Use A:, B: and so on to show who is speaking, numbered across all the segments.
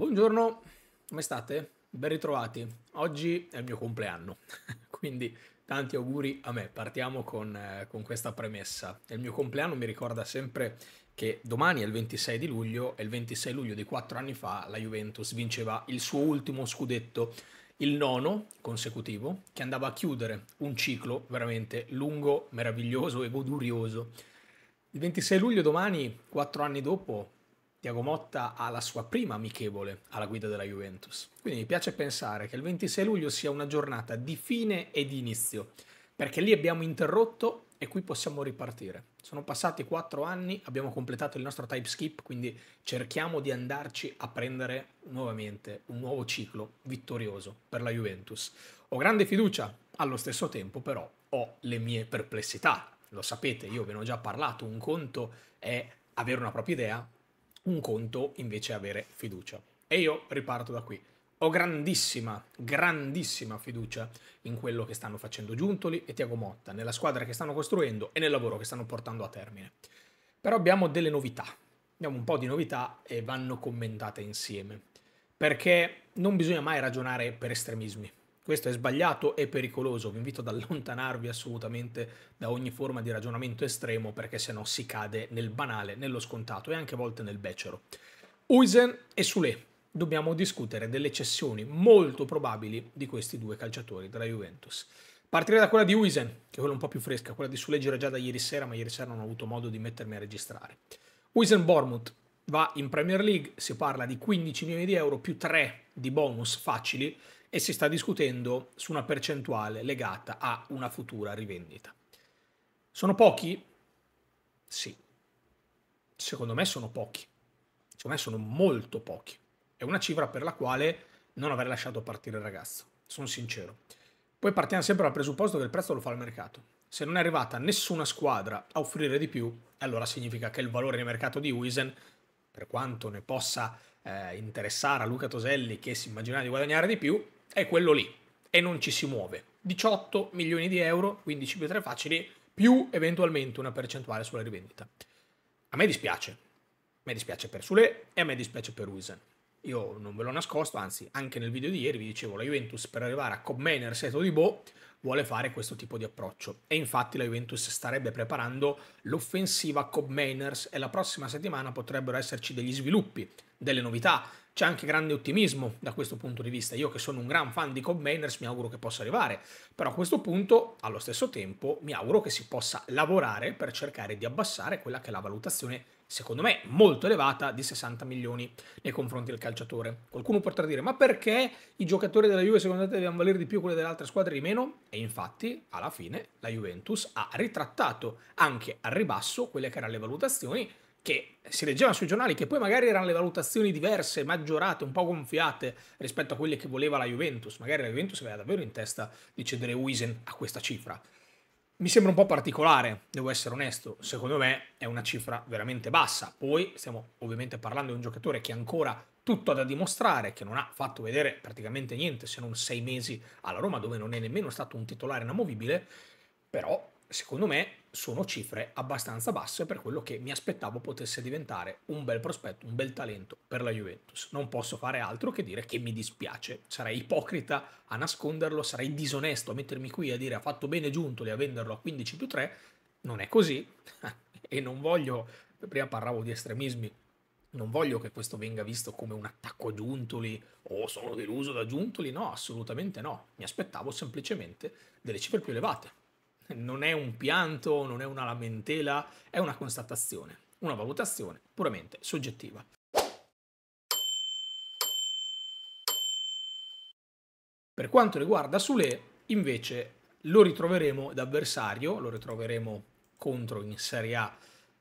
A: Buongiorno, come state? Ben ritrovati. Oggi è il mio compleanno, quindi tanti auguri a me. Partiamo con, eh, con questa premessa. Il mio compleanno mi ricorda sempre che domani è il 26 di luglio e il 26 luglio di quattro anni fa la Juventus vinceva il suo ultimo scudetto, il nono consecutivo, che andava a chiudere un ciclo veramente lungo, meraviglioso e godurioso. Il 26 luglio domani, quattro anni dopo, Tiago Motta ha la sua prima amichevole alla guida della Juventus. Quindi mi piace pensare che il 26 luglio sia una giornata di fine e di inizio, perché lì abbiamo interrotto e qui possiamo ripartire. Sono passati 4 anni, abbiamo completato il nostro type skip, quindi cerchiamo di andarci a prendere nuovamente un nuovo ciclo vittorioso per la Juventus. Ho grande fiducia, allo stesso tempo però ho le mie perplessità. Lo sapete, io ve ne ho già parlato, un conto è avere una propria idea, un conto invece avere fiducia. E io riparto da qui. Ho grandissima, grandissima fiducia in quello che stanno facendo Giuntoli e Tiago Motta, nella squadra che stanno costruendo e nel lavoro che stanno portando a termine. Però abbiamo delle novità, abbiamo un po' di novità e vanno commentate insieme, perché non bisogna mai ragionare per estremismi. Questo è sbagliato e pericoloso, vi invito ad allontanarvi assolutamente da ogni forma di ragionamento estremo perché sennò si cade nel banale, nello scontato e anche a volte nel becero. Uisen e Sule, dobbiamo discutere delle cessioni molto probabili di questi due calciatori della Juventus. Partirei da quella di Uisen, che è quella un po' più fresca, quella di Suleggio era già da ieri sera, ma ieri sera non ho avuto modo di mettermi a registrare. Uisen Bormuth, va in Premier League, si parla di 15 milioni di euro più 3 di bonus facili e si sta discutendo su una percentuale legata a una futura rivendita. Sono pochi? Sì. Secondo me sono pochi. Secondo me sono molto pochi. È una cifra per la quale non avrei lasciato partire il ragazzo, sono sincero. Poi partiamo sempre dal presupposto che il prezzo lo fa il mercato. Se non è arrivata nessuna squadra a offrire di più, allora significa che il valore di mercato di Wisen per quanto ne possa eh, interessare a Luca Toselli che si immaginava di guadagnare di più, è quello lì e non ci si muove. 18 milioni di euro, 15 più 3 facili, più eventualmente una percentuale sulla rivendita. A me dispiace, a me dispiace per Sule e a me dispiace per Wilson io non ve l'ho nascosto, anzi anche nel video di ieri vi dicevo la Juventus per arrivare a Commener, Seto di Bo vuole fare questo tipo di approccio e infatti la Juventus starebbe preparando l'offensiva Cobb Mainers e la prossima settimana potrebbero esserci degli sviluppi, delle novità. C'è anche grande ottimismo da questo punto di vista. Io che sono un gran fan di Cobb Mainers mi auguro che possa arrivare, però a questo punto allo stesso tempo mi auguro che si possa lavorare per cercare di abbassare quella che è la valutazione secondo me molto elevata, di 60 milioni nei confronti del calciatore. Qualcuno potrà dire, ma perché i giocatori della Juve secondo te devono valere di più quelli delle altre squadre di meno? E infatti, alla fine, la Juventus ha ritrattato anche al ribasso quelle che erano le valutazioni che si leggevano sui giornali, che poi magari erano le valutazioni diverse, maggiorate, un po' gonfiate rispetto a quelle che voleva la Juventus. Magari la Juventus aveva davvero in testa di cedere Wisen a questa cifra mi sembra un po' particolare, devo essere onesto, secondo me è una cifra veramente bassa. Poi stiamo ovviamente parlando di un giocatore che ancora tutto ha da dimostrare, che non ha fatto vedere praticamente niente se non sei mesi alla Roma, dove non è nemmeno stato un titolare inamovibile, però secondo me sono cifre abbastanza basse per quello che mi aspettavo potesse diventare un bel prospetto, un bel talento per la Juventus. Non posso fare altro che dire che mi dispiace, sarei ipocrita a nasconderlo, sarei disonesto a mettermi qui a dire ha fatto bene Giuntoli a venderlo a 15 più 3, non è così e non voglio, prima parlavo di estremismi, non voglio che questo venga visto come un attacco a Giuntoli o oh, sono deluso da Giuntoli, no, assolutamente no, mi aspettavo semplicemente delle cifre più elevate non è un pianto, non è una lamentela, è una constatazione, una valutazione puramente soggettiva. Per quanto riguarda Sule, invece lo ritroveremo d'avversario, lo ritroveremo contro in Serie A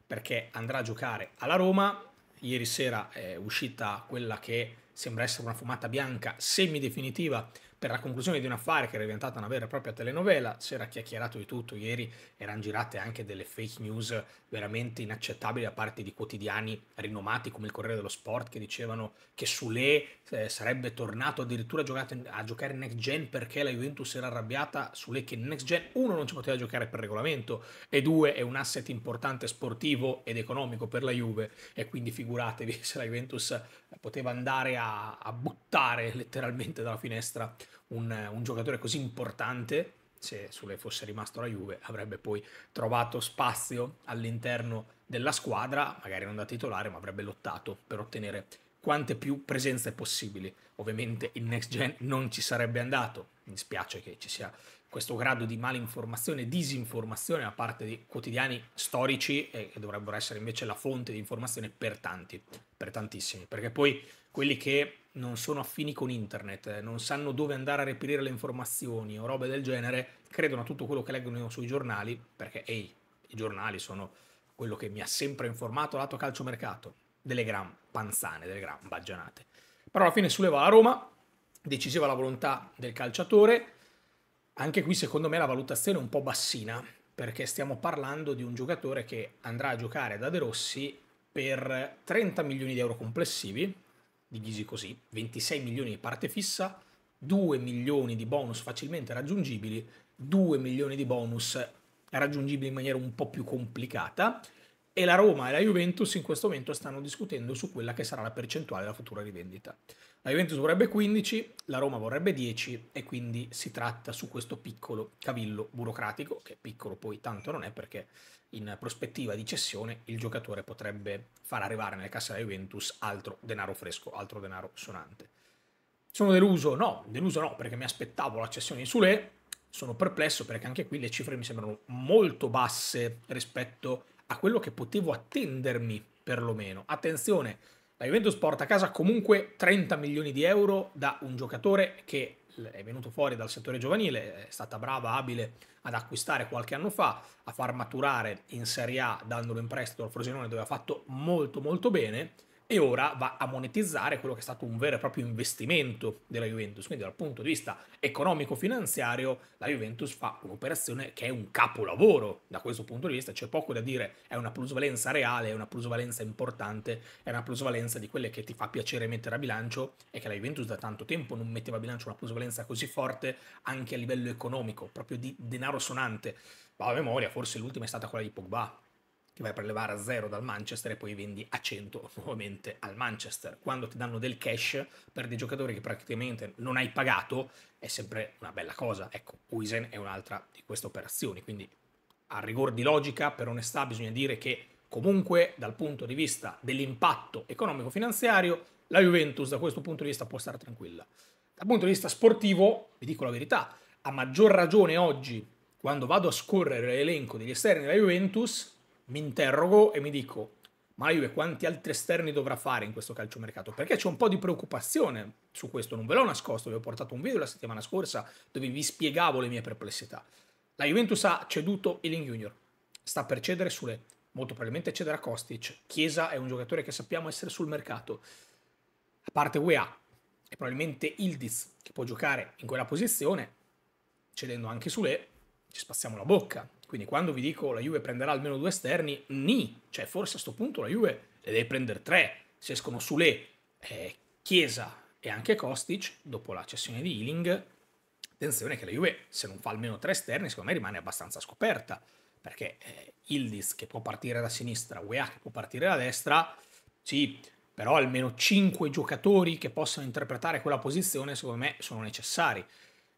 A: perché andrà a giocare alla Roma. Ieri sera è uscita quella che sembra essere una fumata bianca semidefinitiva per la conclusione di un affare che era diventata una vera e propria telenovela, si era chiacchierato di tutto, ieri erano girate anche delle fake news veramente inaccettabili da parte di quotidiani rinomati come il Corriere dello Sport che dicevano che Sule eh, sarebbe tornato addirittura a, a giocare in next gen perché la Juventus era arrabbiata, Sule che in next gen uno non ci poteva giocare per regolamento e due è un asset importante sportivo ed economico per la Juve e quindi figuratevi se la Juventus poteva andare a, a buttare letteralmente dalla finestra un, un giocatore così importante, se Sule fosse rimasto la Juve, avrebbe poi trovato spazio all'interno della squadra, magari non da titolare, ma avrebbe lottato per ottenere quante più presenze possibili. Ovviamente il next gen non ci sarebbe andato, mi spiace che ci sia questo grado di malinformazione, disinformazione da parte di quotidiani storici eh, che dovrebbero essere invece la fonte di informazione per tanti, per tantissimi, perché poi quelli che non sono affini con internet, eh, non sanno dove andare a reperire le informazioni o robe del genere, credono a tutto quello che leggono sui giornali, perché ehi, i giornali sono quello che mi ha sempre informato lato calciomercato, delle gran panzane, delle gran baggianate. Però alla fine solleva la Roma, decisiva la volontà del calciatore, anche qui secondo me la valutazione è un po' bassina, perché stiamo parlando di un giocatore che andrà a giocare da De Rossi per 30 milioni di euro complessivi, divisi così, 26 milioni di parte fissa, 2 milioni di bonus facilmente raggiungibili, 2 milioni di bonus raggiungibili in maniera un po' più complicata e la Roma e la Juventus in questo momento stanno discutendo su quella che sarà la percentuale della futura rivendita. La Juventus vorrebbe 15, la Roma vorrebbe 10 e quindi si tratta su questo piccolo cavillo burocratico, che piccolo poi tanto non è perché in prospettiva di cessione il giocatore potrebbe far arrivare nelle casse della Juventus altro denaro fresco, altro denaro suonante. Sono deluso? No, deluso no, perché mi aspettavo la cessione di Sule, sono perplesso perché anche qui le cifre mi sembrano molto basse rispetto a quello che potevo attendermi, perlomeno. Attenzione, la Juventus porta a casa comunque 30 milioni di euro da un giocatore che è venuto fuori dal settore giovanile, è stata brava, abile ad acquistare qualche anno fa, a far maturare in Serie A dandolo in prestito al Frosinone dove ha fatto molto molto bene e ora va a monetizzare quello che è stato un vero e proprio investimento della Juventus. Quindi dal punto di vista economico-finanziario la Juventus fa un'operazione che è un capolavoro da questo punto di vista, c'è poco da dire, è una plusvalenza reale, è una plusvalenza importante, è una plusvalenza di quelle che ti fa piacere mettere a bilancio e che la Juventus da tanto tempo non metteva a bilancio una plusvalenza così forte anche a livello economico, proprio di denaro sonante. Va a memoria, forse l'ultima è stata quella di Pogba, ti vai a prelevare a zero dal Manchester e poi vendi a 100 nuovamente al Manchester. Quando ti danno del cash per dei giocatori che praticamente non hai pagato, è sempre una bella cosa. Ecco, Uisen è un'altra di queste operazioni, quindi a rigor di logica, per onestà, bisogna dire che comunque dal punto di vista dell'impatto economico-finanziario, la Juventus da questo punto di vista può stare tranquilla. Dal punto di vista sportivo, vi dico la verità, a maggior ragione oggi, quando vado a scorrere l'elenco degli esterni della Juventus, mi interrogo e mi dico, ma la Juve quanti altri esterni dovrà fare in questo calciomercato? Perché c'è un po' di preoccupazione su questo, non ve l'ho nascosto, vi ho portato un video la settimana scorsa dove vi spiegavo le mie perplessità. La Juventus ha ceduto Ealing Junior, sta per cedere Sule, molto probabilmente cederà Kostic, Chiesa è un giocatore che sappiamo essere sul mercato, a parte UEA e probabilmente Ildiz che può giocare in quella posizione, cedendo anche Sule, ci spassiamo la bocca, quindi quando vi dico la Juve prenderà almeno due esterni, ni, cioè forse a questo punto la Juve le deve prendere tre. Se escono Sule, eh, Chiesa e anche Kostic, dopo la cessione di Healing, attenzione che la Juve se non fa almeno tre esterni, secondo me rimane abbastanza scoperta, perché eh, Ildiz che può partire da sinistra, UEA che può partire da destra, sì, però almeno cinque giocatori che possano interpretare quella posizione secondo me sono necessari.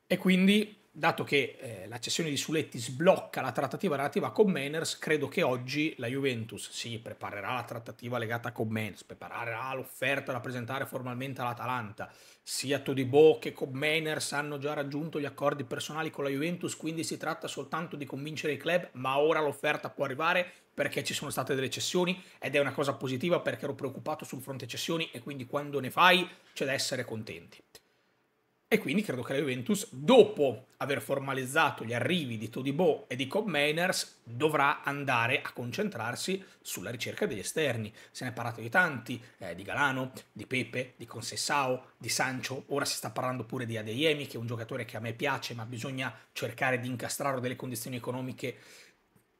A: E quindi dato che eh, la cessione di Suletti sblocca la trattativa relativa a Manners, credo che oggi la Juventus si sì, preparerà la trattativa legata a Manners, preparerà l'offerta da presentare formalmente all'Atalanta. Sia Todibo che con hanno già raggiunto gli accordi personali con la Juventus, quindi si tratta soltanto di convincere i club, ma ora l'offerta può arrivare perché ci sono state delle cessioni ed è una cosa positiva perché ero preoccupato sul fronte cessioni e quindi quando ne fai c'è da essere contenti. E quindi credo che la Juventus, dopo aver formalizzato gli arrivi di Todibo e di Cobb Mainers, dovrà andare a concentrarsi sulla ricerca degli esterni. Se ne è parlato di tanti, eh, di Galano, di Pepe, di Consessao, di Sancho, ora si sta parlando pure di Adeyemi, che è un giocatore che a me piace, ma bisogna cercare di incastrare delle condizioni economiche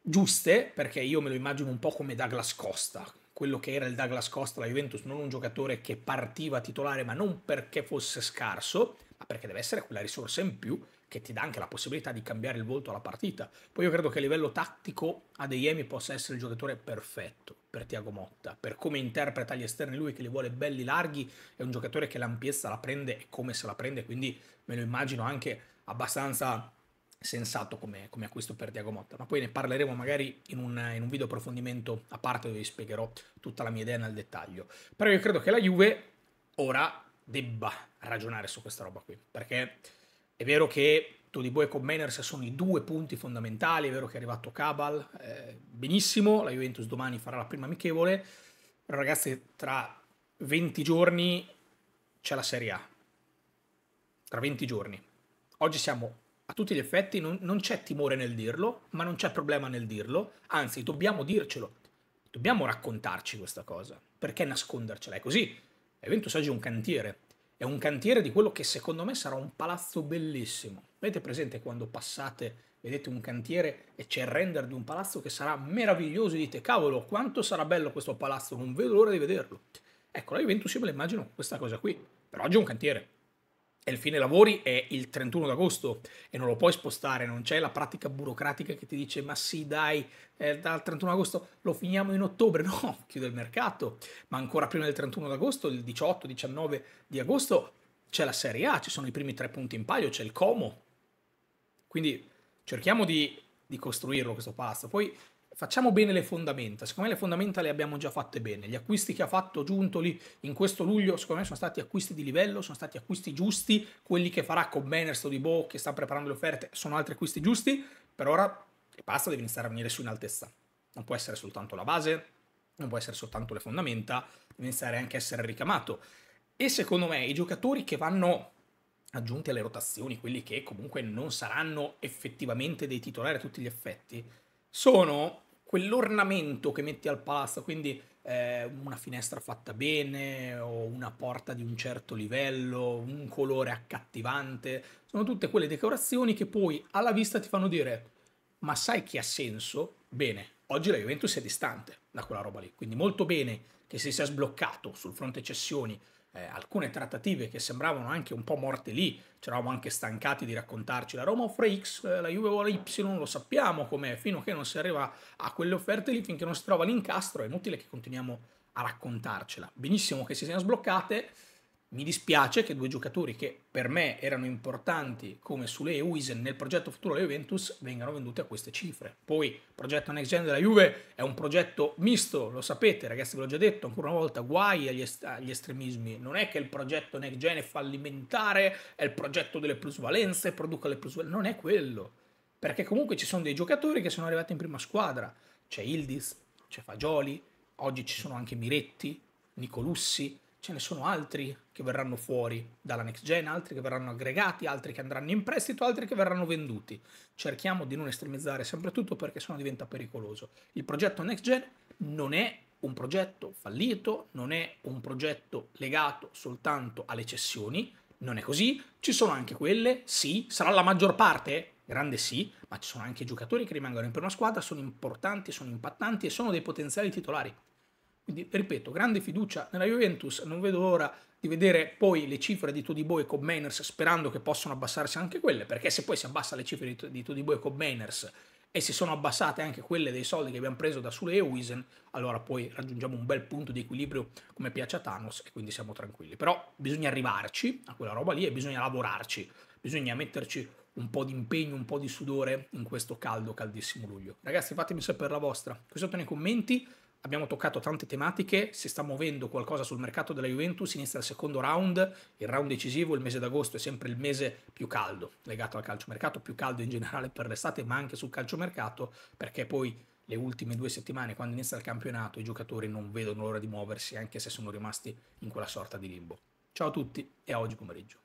A: giuste, perché io me lo immagino un po' come Douglas Costa, quello che era il Douglas Costa la Juventus, non un giocatore che partiva titolare, ma non perché fosse scarso, perché deve essere quella risorsa in più che ti dà anche la possibilità di cambiare il volto alla partita. Poi io credo che a livello tattico Adeyemi possa essere il giocatore perfetto per Tiago Motta, per come interpreta gli esterni lui che li vuole belli larghi, è un giocatore che l'ampiezza la prende e come se la prende, quindi me lo immagino anche abbastanza sensato come, come, acquisto per Tiago Motta, ma poi ne parleremo magari in un, in un, video approfondimento a parte dove vi spiegherò tutta la mia idea nel dettaglio. Però io credo che la Juve ora debba ragionare su questa roba qui, perché è vero che Todibo e Commeners sono i due punti fondamentali, è vero che è arrivato Cabal, eh, benissimo, la Juventus domani farà la prima amichevole, però ragazzi tra 20 giorni c'è la Serie A, tra 20 giorni. Oggi siamo a tutti gli effetti, non, non c'è timore nel dirlo, ma non c'è problema nel dirlo, anzi dobbiamo dircelo, dobbiamo raccontarci questa cosa, perché nascondercela? È così Ventus oggi è un cantiere, è un cantiere di quello che secondo me sarà un palazzo bellissimo. Avete presente quando passate, vedete un cantiere e c'è il render di un palazzo che sarà meraviglioso e dite cavolo quanto sarà bello questo palazzo, non vedo l'ora di vederlo. Ecco, la Juventus io me l'immagino questa cosa qui, però oggi è un cantiere, e il fine lavori è il 31 d'agosto e non lo puoi spostare, non c'è la pratica burocratica che ti dice ma sì dai, eh, dal 31 agosto lo finiamo in ottobre, no, chiude il mercato, ma ancora prima del 31 d'agosto, il 18-19 di agosto c'è la Serie A, ci sono i primi tre punti in palio, c'è il Como, quindi cerchiamo di, di costruirlo questo palazzo, poi facciamo bene le fondamenta. Secondo me le fondamenta le abbiamo già fatte bene. Gli acquisti che ha fatto Giuntoli in questo luglio, secondo me, sono stati acquisti di livello, sono stati acquisti giusti. Quelli che farà con o di Bo, che sta preparando le offerte, sono altri acquisti giusti. Per ora e basta, devi iniziare a venire su in altezza. Non può essere soltanto la base, non può essere soltanto le fondamenta, deve iniziare anche a essere ricamato. E secondo me i giocatori che vanno aggiunti alle rotazioni, quelli che comunque non saranno effettivamente dei titolari a tutti gli effetti, sono quell'ornamento che metti al palazzo, quindi eh, una finestra fatta bene o una porta di un certo livello, un colore accattivante, sono tutte quelle decorazioni che poi alla vista ti fanno dire ma sai chi ha senso? Bene, oggi la Juventus è distante da quella roba lì, quindi molto bene che si sia sbloccato sul fronte cessioni eh, alcune trattative che sembravano anche un po' morte lì, ci eravamo anche stancati di raccontarci la Roma offre X, eh, la Juve vuole Y, lo sappiamo com'è, fino a che non si arriva a quelle offerte lì, finché non si trova l'incastro, è inutile che continuiamo a raccontarcela. Benissimo che si siano sbloccate, mi dispiace che due giocatori che per me erano importanti come Sule e Wisen nel progetto futuro della Juventus vengano venduti a queste cifre. Poi il progetto Next Gen della Juve è un progetto misto, lo sapete ragazzi, ve l'ho già detto ancora una volta, guai agli, est agli, estremismi. Non è che il progetto Next Gen è fallimentare, è il progetto delle plusvalenze, produca le plusvalenze, non è quello. Perché comunque ci sono dei giocatori che sono arrivati in prima squadra. C'è Ildis, c'è Fagioli, oggi ci sono anche Miretti, Nicolussi, ce ne sono altri che verranno fuori dalla next gen, altri che verranno aggregati, altri che andranno in prestito, altri che verranno venduti. Cerchiamo di non estremizzare sempre tutto perché sennò diventa pericoloso. Il progetto next gen non è un progetto fallito, non è un progetto legato soltanto alle cessioni, non è così, ci sono anche quelle, sì, sarà la maggior parte, grande sì, ma ci sono anche giocatori che rimangono in prima squadra, sono importanti, sono impattanti e sono dei potenziali titolari. Quindi, ripeto, grande fiducia nella Juventus, non vedo l'ora di vedere poi le cifre di Todibo e Cobb Mainers sperando che possano abbassarsi anche quelle, perché se poi si abbassano le cifre di Todibo e Cobb Mainers e si sono abbassate anche quelle dei soldi che abbiamo preso da Sule e Wisen, allora poi raggiungiamo un bel punto di equilibrio come piace a Thanos e quindi siamo tranquilli. Però bisogna arrivarci a quella roba lì e bisogna lavorarci, bisogna metterci un po' di impegno, un po' di sudore in questo caldo, caldissimo luglio. Ragazzi fatemi sapere la vostra qui sotto nei commenti, abbiamo toccato tante tematiche, si sta muovendo qualcosa sul mercato della Juventus, inizia il secondo round, il round decisivo, il mese d'agosto è sempre il mese più caldo legato al calciomercato, più caldo in generale per l'estate, ma anche sul calciomercato, perché poi le ultime due settimane, quando inizia il campionato, i giocatori non vedono l'ora di muoversi, anche se sono rimasti in quella sorta di limbo. Ciao a tutti e a oggi pomeriggio.